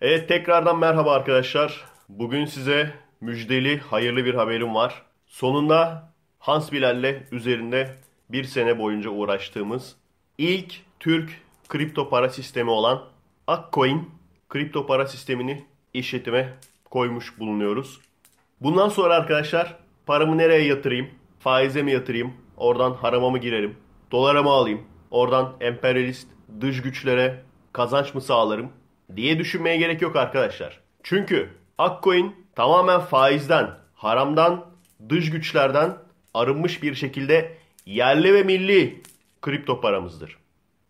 Evet tekrardan merhaba arkadaşlar. Bugün size müjdeli hayırlı bir haberim var. Sonunda Hans Bilal'le üzerinde bir sene boyunca uğraştığımız ilk Türk kripto para sistemi olan Akcoin kripto para sistemini işletime koymuş bulunuyoruz. Bundan sonra arkadaşlar paramı nereye yatırayım? Faize mi yatırayım? Oradan harama mı girerim? Dolara mı alayım? Oradan emperyalist dış güçlere kazanç mı sağlarım? diye düşünmeye gerek yok arkadaşlar. Çünkü Akcoin tamamen faizden, haramdan, dış güçlerden arınmış bir şekilde yerli ve milli kripto paramızdır.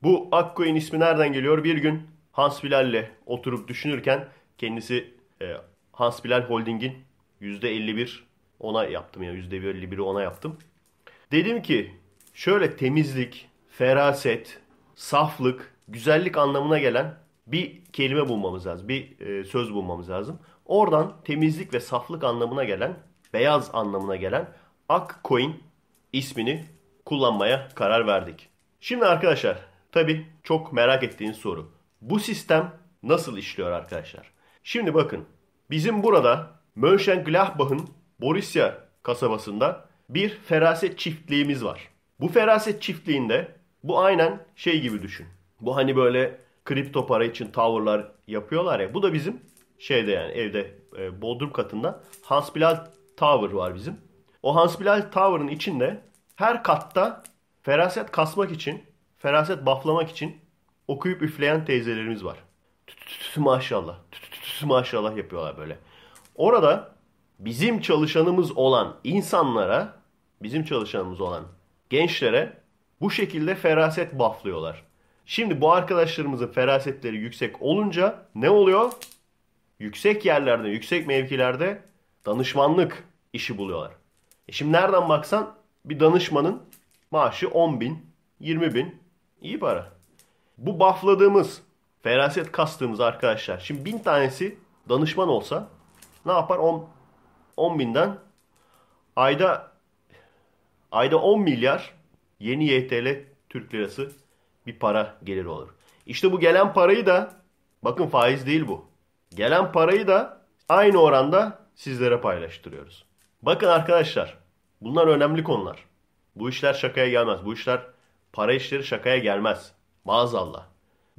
Bu Akcoin ismi nereden geliyor? Bir gün Hans Bilal'le oturup düşünürken kendisi e, Hans Bilal Holding'in %51 ona yaptım ya yani %51'i ona yaptım. Dedim ki şöyle temizlik, feraset, saflık, güzellik anlamına gelen bir kelime bulmamız lazım. Bir e, söz bulmamız lazım. Oradan temizlik ve saflık anlamına gelen, beyaz anlamına gelen ak coin ismini kullanmaya karar verdik. Şimdi arkadaşlar tabi çok merak ettiğiniz soru. Bu sistem nasıl işliyor arkadaşlar? Şimdi bakın bizim burada Mönchengladbach'ın Borussia kasabasında bir feraset çiftliğimiz var. Bu feraset çiftliğinde bu aynen şey gibi düşün. Bu hani böyle kripto para için tavırlar yapıyorlar ya. Bu da bizim şeyde yani evde e, bodrum katında Hansbilal Tower var bizim. O Hansbilal Tower'ın içinde her katta feraset kasmak için, feraset baflamak için okuyup üfleyen teyzelerimiz var. Tütütütü maşallah. Tütütütü maşallah yapıyorlar böyle. Orada bizim çalışanımız olan insanlara, bizim çalışanımız olan gençlere bu şekilde feraset baflıyorlar. Şimdi bu arkadaşlarımızın ferasetleri yüksek olunca ne oluyor? Yüksek yerlerde, yüksek mevkilerde danışmanlık işi buluyorlar. E şimdi nereden baksan bir danışmanın maaşı 10 bin, 20 bin iyi para. Bu bafladığımız, feraset kastığımız arkadaşlar. Şimdi bin tanesi danışman olsa ne yapar? 10, 10 binden ayda ayda 10 milyar yeni YTL Türk lirası bir para gelir olur. İşte bu gelen parayı da bakın faiz değil bu. Gelen parayı da aynı oranda sizlere paylaştırıyoruz. Bakın arkadaşlar bunlar önemli konular. Bu işler şakaya gelmez. Bu işler para işleri şakaya gelmez. Maazallah.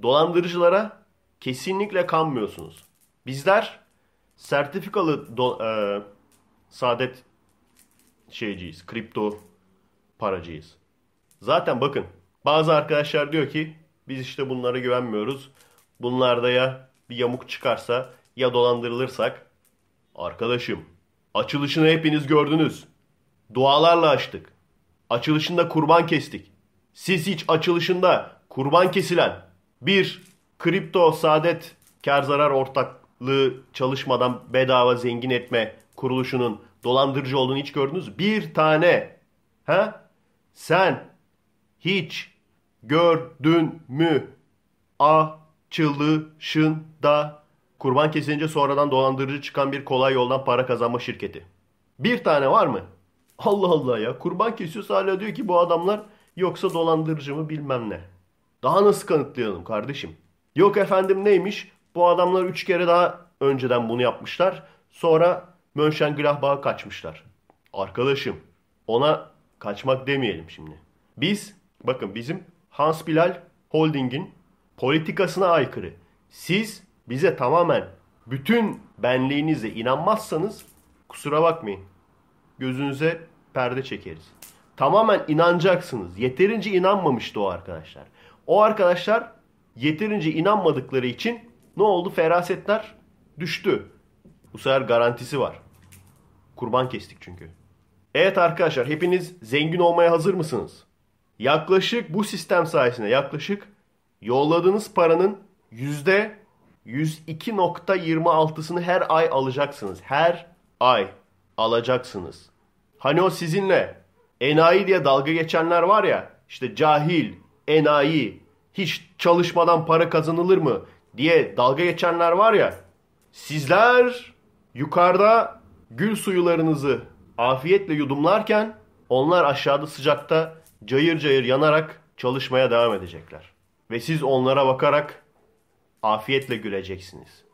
Dolandırıcılara kesinlikle kanmıyorsunuz. Bizler sertifikalı do, e, saadet şeyciyiz, kripto paracıyız. Zaten bakın bazı arkadaşlar diyor ki biz işte bunlara güvenmiyoruz. Bunlarda ya bir yamuk çıkarsa ya dolandırılırsak. Arkadaşım açılışını hepiniz gördünüz. Dualarla açtık. Açılışında kurban kestik. Siz hiç açılışında kurban kesilen bir kripto saadet kar zarar ortaklığı çalışmadan bedava zengin etme kuruluşunun dolandırıcı olduğunu hiç gördünüz. Bir tane. Ha? Sen hiç gördün mü açılışında kurban kesince sonradan dolandırıcı çıkan bir kolay yoldan para kazanma şirketi? Bir tane var mı? Allah Allah ya kurban kesiyor hala diyor ki bu adamlar yoksa dolandırıcı mı bilmem ne. Daha nasıl kanıtlayalım kardeşim? Yok efendim neymiş? Bu adamlar üç kere daha önceden bunu yapmışlar. Sonra Mönchengladbach'a kaçmışlar. Arkadaşım ona kaçmak demeyelim şimdi. Biz Bakın bizim Hans Bilal Holding'in politikasına aykırı. Siz bize tamamen bütün benliğinize inanmazsanız kusura bakmayın. Gözünüze perde çekeriz. Tamamen inanacaksınız. Yeterince inanmamıştı o arkadaşlar. O arkadaşlar yeterince inanmadıkları için ne oldu? Ferasetler düştü. Bu sefer garantisi var. Kurban kestik çünkü. Evet arkadaşlar hepiniz zengin olmaya hazır mısınız? yaklaşık bu sistem sayesinde yaklaşık yolladığınız paranın yüzde 102.26'sını her ay alacaksınız. Her ay alacaksınız. Hani o sizinle enayi diye dalga geçenler var ya işte cahil, enayi, hiç çalışmadan para kazanılır mı diye dalga geçenler var ya sizler yukarıda gül suyularınızı afiyetle yudumlarken onlar aşağıda sıcakta cayır cayır yanarak çalışmaya devam edecekler. Ve siz onlara bakarak afiyetle güleceksiniz.